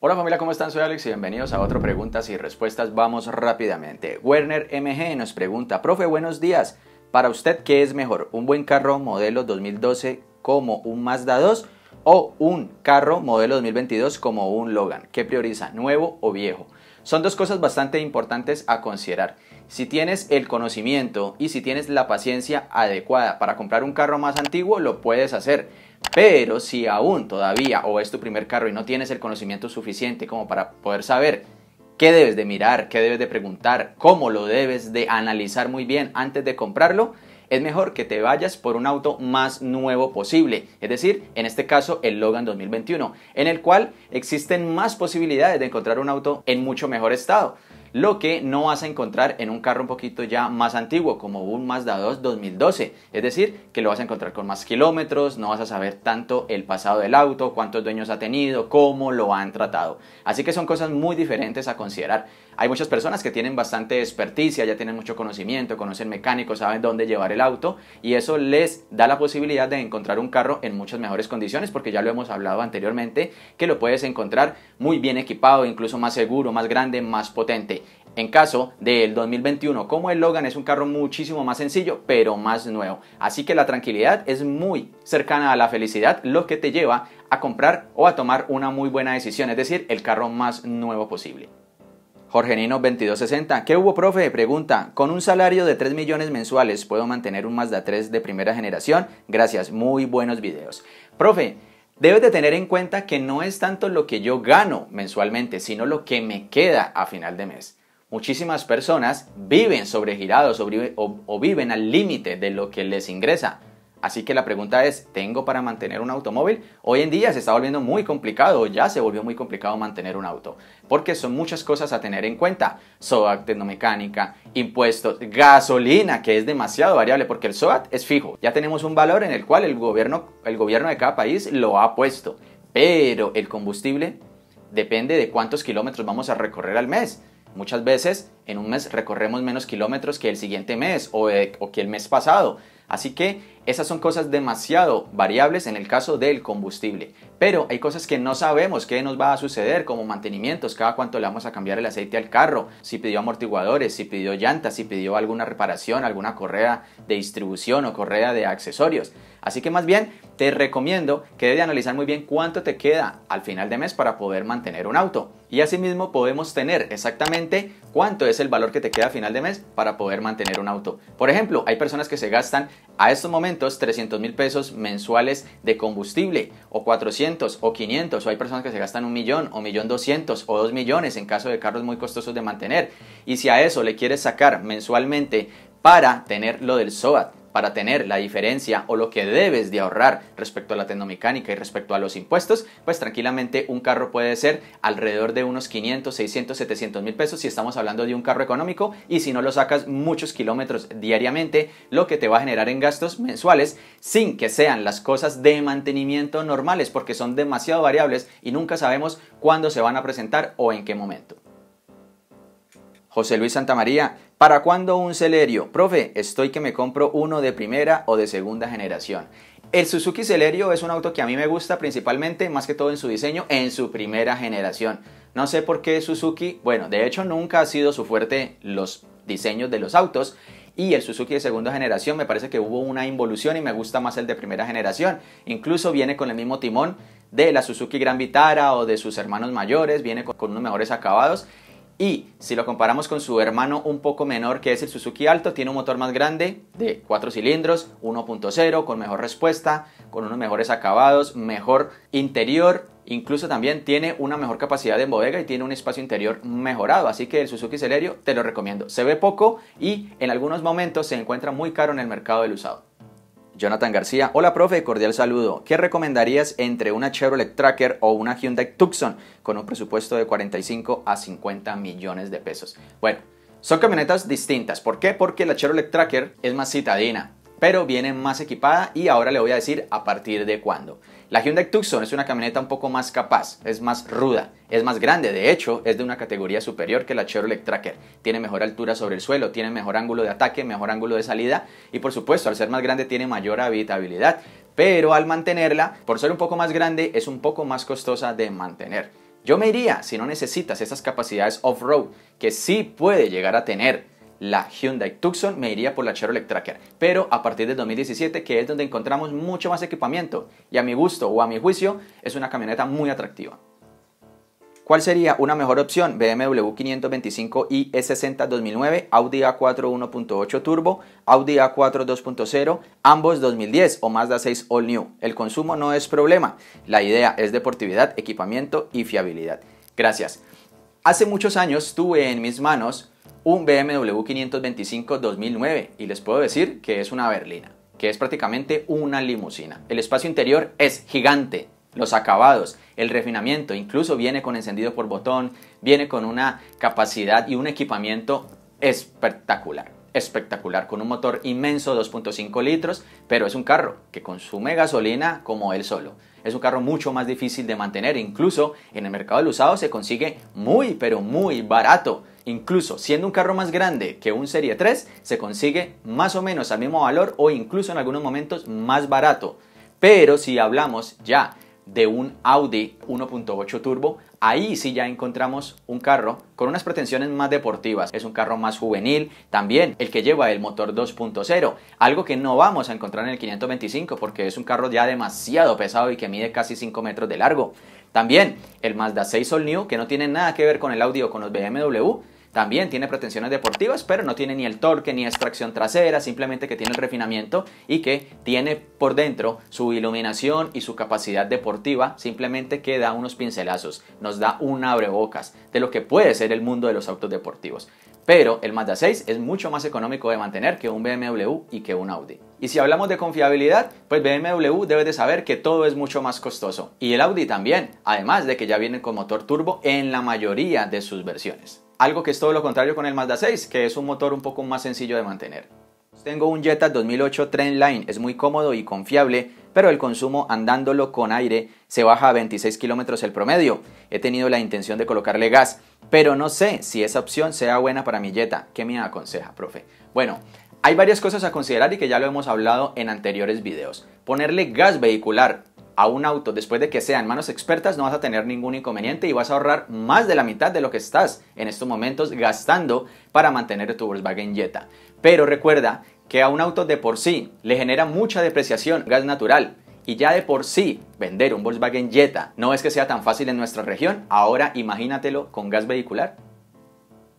Hola familia, ¿cómo están? Soy Alex y bienvenidos a otro Preguntas y Respuestas. Vamos rápidamente. Werner MG nos pregunta, profe, buenos días. Para usted, ¿qué es mejor? ¿Un buen carro modelo 2012 como un Mazda 2 o un carro modelo 2022 como un Logan? ¿Qué prioriza, nuevo o viejo? Son dos cosas bastante importantes a considerar. Si tienes el conocimiento y si tienes la paciencia adecuada para comprar un carro más antiguo, lo puedes hacer. Pero si aún todavía o es tu primer carro y no tienes el conocimiento suficiente como para poder saber qué debes de mirar, qué debes de preguntar, cómo lo debes de analizar muy bien antes de comprarlo, es mejor que te vayas por un auto más nuevo posible, es decir, en este caso el Logan 2021, en el cual existen más posibilidades de encontrar un auto en mucho mejor estado lo que no vas a encontrar en un carro un poquito ya más antiguo, como un Mazda 2 2012. Es decir, que lo vas a encontrar con más kilómetros, no vas a saber tanto el pasado del auto, cuántos dueños ha tenido, cómo lo han tratado. Así que son cosas muy diferentes a considerar. Hay muchas personas que tienen bastante experticia, ya tienen mucho conocimiento, conocen mecánicos, saben dónde llevar el auto y eso les da la posibilidad de encontrar un carro en muchas mejores condiciones porque ya lo hemos hablado anteriormente que lo puedes encontrar muy bien equipado, incluso más seguro, más grande, más potente. En caso del 2021, como el Logan es un carro muchísimo más sencillo, pero más nuevo. Así que la tranquilidad es muy cercana a la felicidad, lo que te lleva a comprar o a tomar una muy buena decisión, es decir, el carro más nuevo posible. Jorge Nino 2260. ¿Qué hubo, profe? Pregunta. Con un salario de 3 millones mensuales, ¿puedo mantener un Mazda 3 de primera generación? Gracias, muy buenos videos. Profe, debes de tener en cuenta que no es tanto lo que yo gano mensualmente, sino lo que me queda a final de mes. Muchísimas personas viven sobregirados o, o viven al límite de lo que les ingresa. Así que la pregunta es, ¿tengo para mantener un automóvil? Hoy en día se está volviendo muy complicado, ya se volvió muy complicado mantener un auto, porque son muchas cosas a tener en cuenta. SOAT, tecnomecánica, impuestos, gasolina, que es demasiado variable, porque el SOAT es fijo. Ya tenemos un valor en el cual el gobierno, el gobierno de cada país lo ha puesto, pero el combustible depende de cuántos kilómetros vamos a recorrer al mes. Muchas veces en un mes recorremos menos kilómetros que el siguiente mes eh, o, que el mes pasado. Así que esas son cosas demasiado variables en el caso del combustible. Pero hay cosas que no sabemos qué nos va a suceder, como mantenimientos, cada cuánto le vamos a cambiar el aceite al carro, si pidió amortiguadores, si pidió llantas, si pidió alguna reparación, alguna correa de distribución o correa de accesorios. Así que más bien te recomiendo que debes analizar muy bien cuánto te queda al final de mes para poder mantener un auto. Y asimismo podemos tener exactamente cuánto es el valor que te queda al final de mes para poder mantener un auto. Por ejemplo, hay personas que se gastan a estos momentos 300 mil pesos mensuales de combustible o 400 o 500 o hay personas que se gastan un millón o millón doscientos o dos millones en caso de carros muy costosos de mantener. Y si a eso le quieres sacar mensualmente para tener lo del SOAT, para tener la diferencia o lo que debes de ahorrar respecto a la tecnomecánica y respecto a los impuestos, pues tranquilamente un carro puede ser alrededor de unos 500, 600, 700 mil pesos si estamos hablando de un carro económico y si no lo sacas muchos kilómetros diariamente, lo que te va a generar en gastos mensuales sin que sean las cosas de mantenimiento normales porque son demasiado variables y nunca sabemos cuándo se van a presentar o en qué momento. José Luis Santamaría, ¿para cuándo un Celerio? Profe, estoy que me compro uno de primera o de segunda generación. El Suzuki Celerio es un auto que a mí me gusta principalmente, más que todo en su diseño, en su primera generación. No sé por qué Suzuki, bueno, de hecho nunca ha sido su fuerte los diseños de los autos, y el Suzuki de segunda generación me parece que hubo una involución y me gusta más el de primera generación. Incluso viene con el mismo timón de la Suzuki Gran Vitara o de sus hermanos mayores, viene con unos mejores acabados y si lo comparamos con su hermano un poco menor que es el Suzuki Alto, tiene un motor más grande de 4 cilindros, 1.0, con mejor respuesta, con unos mejores acabados, mejor interior, incluso también tiene una mejor capacidad de bodega y tiene un espacio interior mejorado, así que el Suzuki Celerio te lo recomiendo. Se ve poco y en algunos momentos se encuentra muy caro en el mercado del usado. Jonathan García. Hola, profe, cordial saludo. ¿Qué recomendarías entre una Chevrolet Tracker o una Hyundai Tucson con un presupuesto de 45 a 50 millones de pesos? Bueno, son camionetas distintas. ¿Por qué? Porque la Chevrolet Tracker es más citadina, pero viene más equipada y ahora le voy a decir a partir de cuándo. La Hyundai Tucson es una camioneta un poco más capaz, es más ruda, es más grande, de hecho es de una categoría superior que la Chevrolet Tracker. Tiene mejor altura sobre el suelo, tiene mejor ángulo de ataque, mejor ángulo de salida y por supuesto al ser más grande tiene mayor habitabilidad, pero al mantenerla, por ser un poco más grande, es un poco más costosa de mantener. Yo me iría si no necesitas esas capacidades off-road que sí puede llegar a tener la Hyundai Tucson, me iría por la Chevrolet Tracker. Pero a partir del 2017, que es donde encontramos mucho más equipamiento y a mi gusto o a mi juicio, es una camioneta muy atractiva. ¿Cuál sería una mejor opción? BMW 525 i 60 e 2009, Audi A4 1.8 Turbo, Audi A4 2.0, ambos 2010 o Mazda 6 All New. El consumo no es problema, la idea es deportividad, equipamiento y fiabilidad. Gracias. Hace muchos años tuve en mis manos un BMW 525 2009 y les puedo decir que es una berlina, que es prácticamente una limusina. El espacio interior es gigante, los acabados, el refinamiento, incluso viene con encendido por botón, viene con una capacidad y un equipamiento espectacular. Espectacular, con un motor inmenso 2.5 litros, pero es un carro que consume gasolina como él solo. Es un carro mucho más difícil de mantener, incluso en el mercado del usado se consigue muy, pero muy barato. Incluso siendo un carro más grande que un Serie 3, se consigue más o menos al mismo valor o incluso en algunos momentos más barato. Pero si hablamos ya de un Audi 1.8 turbo, ahí sí ya encontramos un carro con unas pretensiones más deportivas, es un carro más juvenil, también el que lleva el motor 2.0, algo que no vamos a encontrar en el 525 porque es un carro ya demasiado pesado y que mide casi 5 metros de largo. También el Mazda 6 All New, que no tiene nada que ver con el Audi o con los BMW, también tiene pretensiones deportivas, pero no tiene ni el torque ni extracción trasera, simplemente que tiene el refinamiento y que tiene por dentro su iluminación y su capacidad deportiva, simplemente que da unos pincelazos, nos da un abrebocas de lo que puede ser el mundo de los autos deportivos pero el Mazda 6 es mucho más económico de mantener que un BMW y que un Audi. Y si hablamos de confiabilidad, pues BMW debe de saber que todo es mucho más costoso. Y el Audi también, además de que ya viene con motor turbo en la mayoría de sus versiones. Algo que es todo lo contrario con el Mazda 6, que es un motor un poco más sencillo de mantener. Tengo un Jetta 2008 Trendline, es muy cómodo y confiable, pero el consumo andándolo con aire se baja a 26 kilómetros el promedio. He tenido la intención de colocarle gas, pero no sé si esa opción sea buena para mi Jetta. ¿Qué me aconseja, profe? Bueno, hay varias cosas a considerar y que ya lo hemos hablado en anteriores videos. Ponerle gas vehicular a un auto después de que sea en manos expertas, no vas a tener ningún inconveniente y vas a ahorrar más de la mitad de lo que estás en estos momentos gastando para mantener tu Volkswagen Jetta. Pero recuerda que a un auto de por sí le genera mucha depreciación gas natural y ya de por sí vender un Volkswagen Jetta no es que sea tan fácil en nuestra región, ahora imagínatelo con gas vehicular.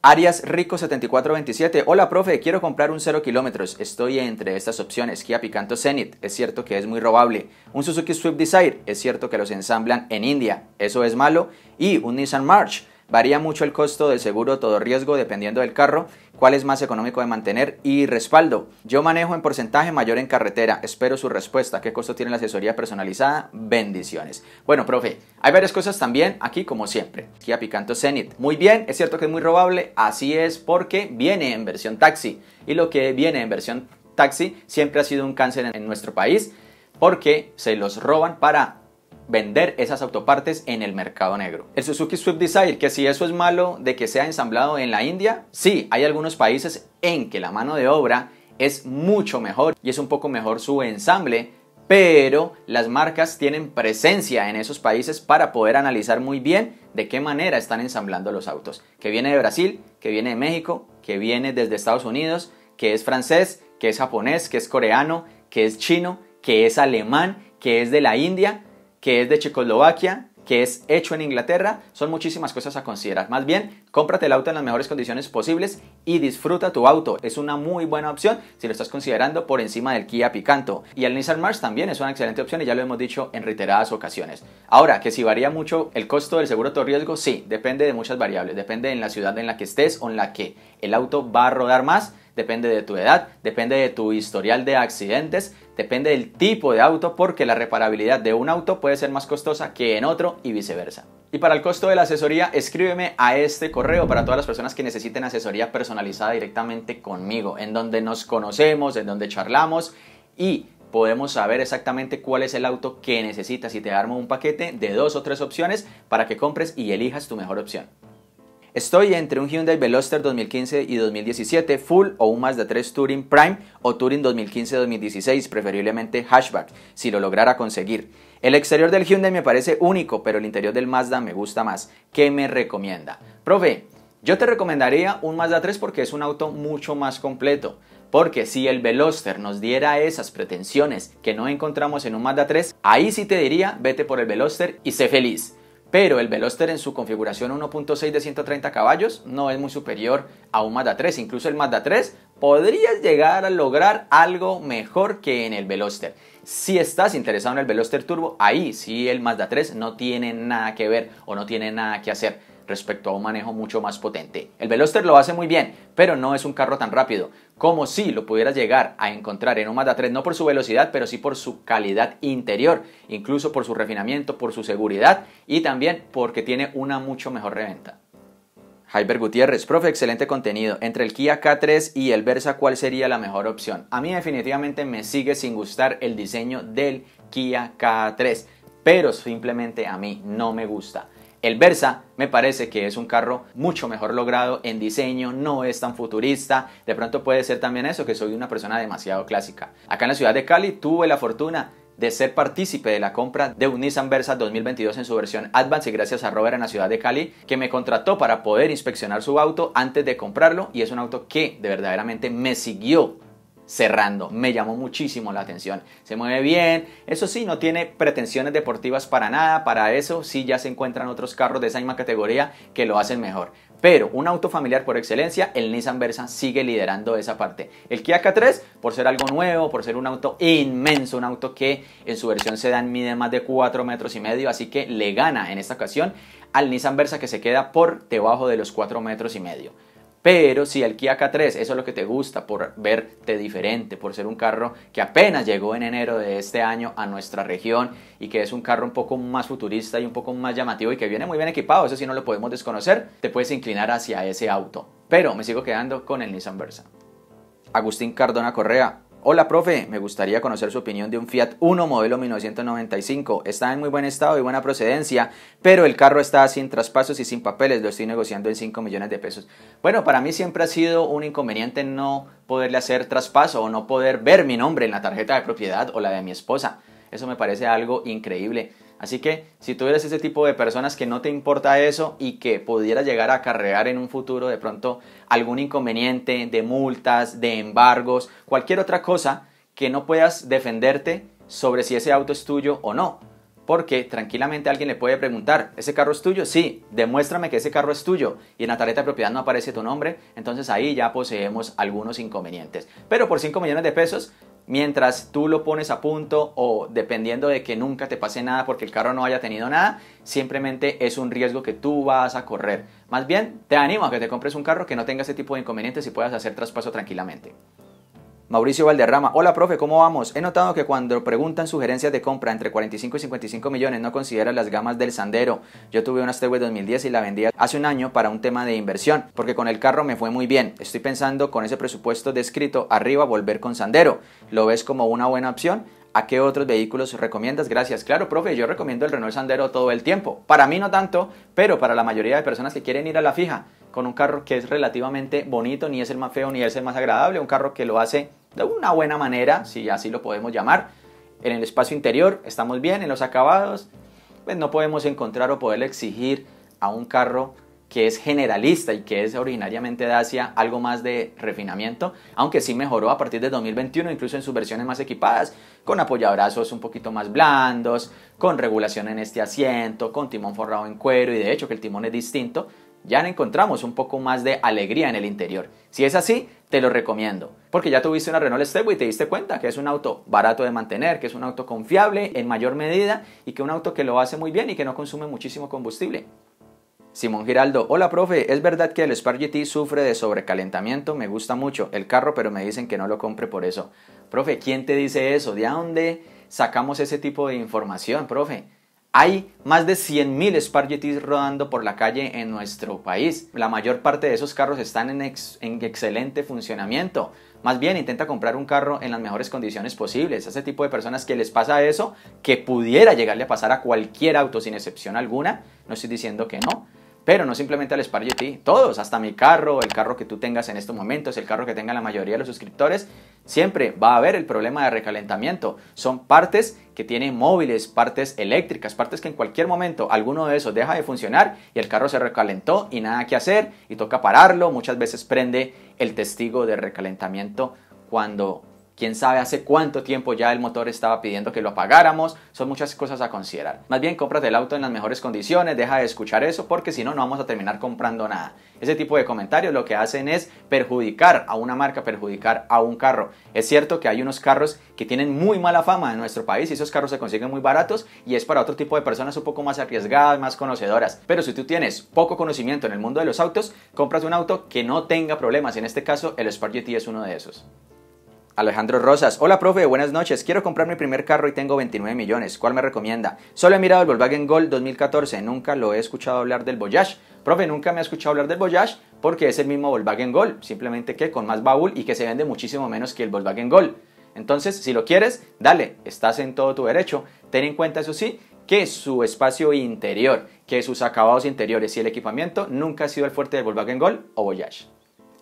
Arias Rico 7427. Hola, profe, quiero comprar un 0 kilómetros. Estoy entre estas opciones. Kia Picanto Zenit. Es cierto que es muy robable. Un Suzuki Swift Desire. Es cierto que los ensamblan en India. Eso es malo. Y un Nissan March. Varía mucho el costo del seguro todo riesgo dependiendo del carro cuál es más económico de mantener y respaldo. Yo manejo en porcentaje mayor en carretera. Espero su respuesta. ¿Qué costo tiene la asesoría personalizada? Bendiciones. Bueno, profe, hay varias cosas también aquí como siempre. a Picanto Zenith. Muy bien, es cierto que es muy robable. Así es porque viene en versión taxi. Y lo que viene en versión taxi siempre ha sido un cáncer en nuestro país porque se los roban para vender esas autopartes en el mercado negro. El Suzuki Swift Desire, que si eso es malo de que sea ensamblado en la India, sí, hay algunos países en que la mano de obra es mucho mejor y es un poco mejor su ensamble, pero las marcas tienen presencia en esos países para poder analizar muy bien de qué manera están ensamblando los autos. Que viene de Brasil, que viene de México, que viene desde Estados Unidos, que es francés, que es japonés, que es coreano, que es chino, que es alemán, que es de la India que es de Checoslovaquia, que es hecho en Inglaterra, son muchísimas cosas a considerar. Más bien, cómprate el auto en las mejores condiciones posibles y disfruta tu auto. Es una muy buena opción si lo estás considerando por encima del Kia Picanto. Y el Nissan March también es una excelente opción y ya lo hemos dicho en reiteradas ocasiones. Ahora, que si varía mucho el costo del seguro de riesgo, sí, depende de muchas variables. Depende en la ciudad en la que estés o en la que el auto va a rodar más depende de tu edad, depende de tu historial de accidentes, Depende del tipo de auto porque la reparabilidad de un auto puede ser más costosa que en otro y viceversa. Y para el costo de la asesoría, escríbeme a este correo para todas las personas que necesiten asesoría personalizada directamente conmigo, en donde nos conocemos, en donde charlamos y podemos saber exactamente cuál es el auto que necesitas y te armo un paquete de dos o tres opciones para que compres y elijas tu mejor opción. Estoy entre un Hyundai Veloster 2015 y 2017 Full o un Mazda 3 Touring Prime o Touring 2015-2016, preferiblemente hatchback, si lo lograra conseguir. El exterior del Hyundai me parece único, pero el interior del Mazda me gusta más. ¿Qué me recomienda? Profe, yo te recomendaría un Mazda 3 porque es un auto mucho más completo. Porque si el Veloster nos diera esas pretensiones que no encontramos en un Mazda 3, ahí sí te diría, vete por el Veloster y sé feliz pero el Veloster en su configuración 1.6 de 130 caballos no es muy superior a un Mazda 3. Incluso el Mazda 3 podrías llegar a lograr algo mejor que en el Veloster. Si estás interesado en el Veloster Turbo, ahí sí el Mazda 3 no tiene nada que ver o no tiene nada que hacer respecto a un manejo mucho más potente. El Veloster lo hace muy bien, pero no es un carro tan rápido como si lo pudieras llegar a encontrar en un Mazda 3, no por su velocidad, pero sí por su calidad interior, incluso por su refinamiento, por su seguridad y también porque tiene una mucho mejor reventa. Jaiber Gutiérrez, profe, excelente contenido. Entre el Kia K3 y el Versa, ¿cuál sería la mejor opción? A mí definitivamente me sigue sin gustar el diseño del Kia K3, pero simplemente a mí no me gusta. El Versa me parece que es un carro mucho mejor logrado en diseño, no es tan futurista, de pronto puede ser también eso, que soy una persona demasiado clásica. Acá en la ciudad de Cali tuve la fortuna de ser partícipe de la compra de un Nissan Versa 2022 en su versión Advance y gracias a Robert en la ciudad de Cali que me contrató para poder inspeccionar su auto antes de comprarlo y es un auto que de verdaderamente me siguió cerrando. Me llamó muchísimo la atención. Se mueve bien, eso sí, no tiene pretensiones deportivas para nada. Para eso sí ya se encuentran otros carros de esa misma categoría que lo hacen mejor. Pero un auto familiar por excelencia, el Nissan Versa sigue liderando esa parte. El Kia K3, por ser algo nuevo, por ser un auto inmenso, un auto que en su versión se dan mide más de 4 metros y medio, así que le gana en esta ocasión al Nissan Versa que se queda por debajo de los 4 metros y medio. Pero si el Kia K3, eso es lo que te gusta por verte diferente, por ser un carro que apenas llegó en enero de este año a nuestra región y que es un carro un poco más futurista y un poco más llamativo y que viene muy bien equipado, eso sí no lo podemos desconocer, te puedes inclinar hacia ese auto. Pero me sigo quedando con el Nissan Versa. Agustín Cardona Correa, Hola, profe, me gustaría conocer su opinión de un Fiat Uno modelo 1995. Está en muy buen estado y buena procedencia, pero el carro está sin traspasos y sin papeles. Lo estoy negociando en 5 millones de pesos. Bueno, para mí siempre ha sido un inconveniente no poderle hacer traspaso o no poder ver mi nombre en la tarjeta de propiedad o la de mi esposa. Eso me parece algo increíble. Así que si tú eres ese tipo de personas que no te importa eso y que pudiera llegar a cargar en un futuro de pronto algún inconveniente de multas, de embargos, cualquier otra cosa que no puedas defenderte sobre si ese auto es tuyo o no. Porque tranquilamente alguien le puede preguntar, ¿ese carro es tuyo? Sí, demuéstrame que ese carro es tuyo y en la tarjeta de propiedad no aparece tu nombre, entonces ahí ya poseemos algunos inconvenientes. Pero por 5 millones de pesos mientras tú lo pones a punto o dependiendo de que nunca te pase nada porque el carro no haya tenido nada, simplemente es un riesgo que tú vas a correr. Más bien, te animo a que te compres un carro que no tenga ese tipo de inconvenientes y puedas hacer traspaso tranquilamente. Mauricio Valderrama, hola profe, ¿cómo vamos? He notado que cuando preguntan sugerencias de compra entre 45 y 55 millones no consideran las gamas del Sandero. Yo tuve una Stewart 2010 y la vendí hace un año para un tema de inversión, porque con el carro me fue muy bien. Estoy pensando con ese presupuesto descrito arriba volver con Sandero. ¿Lo ves como una buena opción? ¿A qué otros vehículos recomiendas? Gracias. Claro, profe, yo recomiendo el Renault Sandero todo el tiempo. Para mí no tanto, pero para la mayoría de personas que quieren ir a la fija con un carro que es relativamente bonito, ni es el más feo ni es el más agradable, un carro que lo hace de una buena manera, si así lo podemos llamar. En el espacio interior estamos bien, en los acabados, pues no podemos encontrar o poder exigir a un carro que es generalista y que es originariamente de Asia algo más de refinamiento, aunque sí mejoró a partir de 2021, incluso en sus versiones más equipadas, con apoyabrazos un poquito más blandos, con regulación en este asiento, con timón forrado en cuero y de hecho que el timón es distinto ya encontramos un poco más de alegría en el interior. Si es así, te lo recomiendo, porque ya tuviste una Renault Stepway y te diste cuenta que es un auto barato de mantener, que es un auto confiable en mayor medida y que un auto que lo hace muy bien y que no consume muchísimo combustible. Simón Giraldo, hola profe, es verdad que el Spark GT sufre de sobrecalentamiento, me gusta mucho el carro, pero me dicen que no lo compre por eso. Profe, ¿quién te dice eso? ¿De dónde sacamos ese tipo de información, profe? Hay más de 100.000 Spark rodando por la calle en nuestro país. La mayor parte de esos carros están en, excelente funcionamiento. Más bien, intenta comprar un carro en las mejores condiciones posibles. A ese tipo de personas que les pasa eso, que pudiera llegarle a pasar a cualquier auto sin excepción alguna, no estoy diciendo que no, pero no simplemente al Spark todos, hasta mi carro, el carro que tú tengas en estos momentos, el carro que tenga la mayoría de los suscriptores, Siempre va a haber el problema de recalentamiento. Son partes que tienen móviles, partes eléctricas, partes que en cualquier momento alguno de esos deja de funcionar y el carro se recalentó y nada que hacer y toca pararlo. Muchas veces prende el testigo de recalentamiento cuando quién sabe hace cuánto tiempo ya el motor estaba pidiendo que lo apagáramos, son muchas cosas a considerar. Más bien, cómprate el auto en las mejores condiciones, deja de escuchar eso porque si no, no vamos a terminar comprando nada. Ese tipo de comentarios lo que hacen es perjudicar a una marca, perjudicar a un carro. Es cierto que hay unos carros que tienen muy mala fama en nuestro país y esos carros se consiguen muy baratos y es para otro tipo de personas un poco más arriesgadas, más conocedoras. Pero si tú tienes poco conocimiento en el mundo de los autos, cómprate un auto que no tenga problemas. En este caso, el Spark GT es uno de esos. Alejandro Rosas, hola profe, buenas noches. Quiero comprar mi primer carro y tengo 29 millones. ¿Cuál me recomienda? Solo he mirado el Volkswagen Gol 2014, nunca lo he escuchado hablar del Voyage. Profe, nunca me ha escuchado hablar del Voyage porque es el mismo Volkswagen Gol, simplemente que con más baúl y que se vende muchísimo menos que el Volkswagen Gol. Entonces, si lo quieres, dale, estás en todo tu derecho. Ten en cuenta, eso sí, que su espacio interior, que sus acabados interiores y el equipamiento nunca ha sido el fuerte del Volkswagen Gol o Voyage.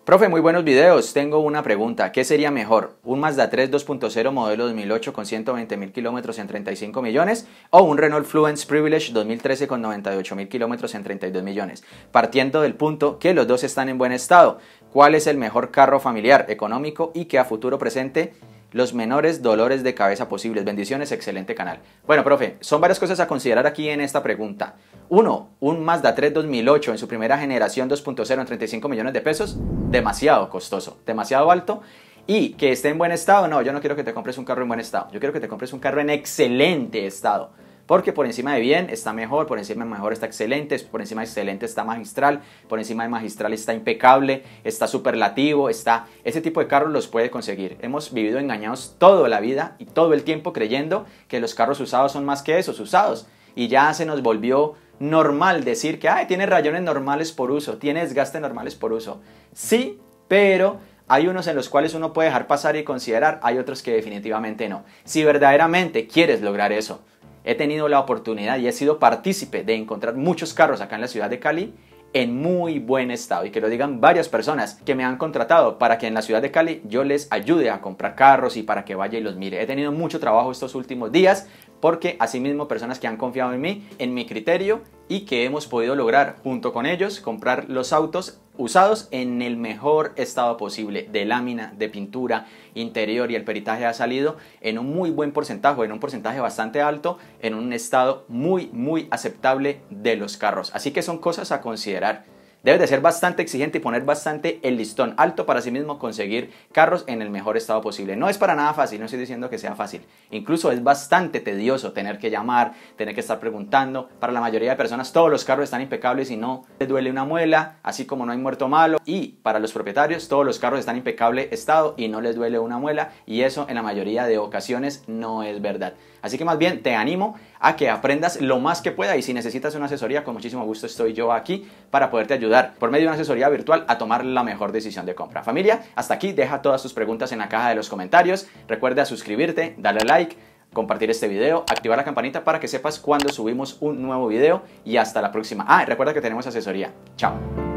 Profe, muy buenos videos. Tengo una pregunta. ¿Qué sería mejor? ¿Un Mazda 3 2.0 modelo 2008 con 120.000 mil kilómetros en 35 millones? ¿O un Renault Fluence Privilege 2013 con 98 mil kilómetros en 32 millones? Partiendo del punto que los dos están en buen estado. ¿Cuál es el mejor carro familiar, económico y que a futuro presente los menores dolores de cabeza posibles. Bendiciones, excelente canal. Bueno, profe, son varias cosas a considerar aquí en esta pregunta. Uno, un Mazda 3 2008 en su primera generación 2.0 en 35 millones de pesos, demasiado costoso, demasiado alto. Y que esté en buen estado, no, yo no quiero que te compres un carro en buen estado, yo quiero que te compres un carro en excelente estado. Porque por encima de bien está mejor, por encima de mejor está excelente, por encima de excelente está magistral, por encima de magistral está impecable, está superlativo, está... Ese tipo de carros los puede conseguir. Hemos vivido engañados toda la vida y todo el tiempo creyendo que los carros usados son más que esos usados. Y ya se nos volvió normal decir que, ay, tiene rayones normales por uso, tiene desgaste normales por uso. Sí, pero hay unos en los cuales uno puede dejar pasar y considerar, hay otros que definitivamente no. Si verdaderamente quieres lograr eso, He tenido la oportunidad y he sido partícipe de encontrar muchos carros acá en la ciudad de Cali en muy buen estado y que lo digan varias personas que me han contratado para que en la ciudad de Cali yo les ayude a comprar carros y para que vaya y los mire. He tenido mucho trabajo estos últimos días porque asimismo personas que han confiado en mí, en mi criterio y que hemos podido lograr junto con ellos comprar los autos usados en el mejor estado posible de lámina, de pintura interior y el peritaje ha salido en un muy buen porcentaje, en un porcentaje bastante alto, en un estado muy, muy aceptable de los carros. Así que son cosas a considerar. Debes de ser bastante exigente y poner bastante el listón alto para sí mismo conseguir carros en el mejor estado posible. No es para nada fácil, no estoy diciendo que sea fácil. Incluso es bastante tedioso tener que llamar, tener que estar preguntando. Para la mayoría de personas todos los carros están impecables y no les duele una muela, así como no hay muerto malo. Y para los propietarios todos los carros están en impecable estado y no les duele una muela. Y eso en la mayoría de ocasiones no es verdad. Así que más bien te animo a que aprendas lo más que pueda y si necesitas una asesoría, con muchísimo gusto estoy yo aquí para poderte ayudar por medio de una asesoría virtual a tomar la mejor decisión de compra. Familia, hasta aquí deja todas tus preguntas en la caja de los comentarios. Recuerda suscribirte, darle like, compartir este video, activar la campanita para que sepas cuando subimos un nuevo video y hasta la próxima. Ah, recuerda que tenemos asesoría. Chao.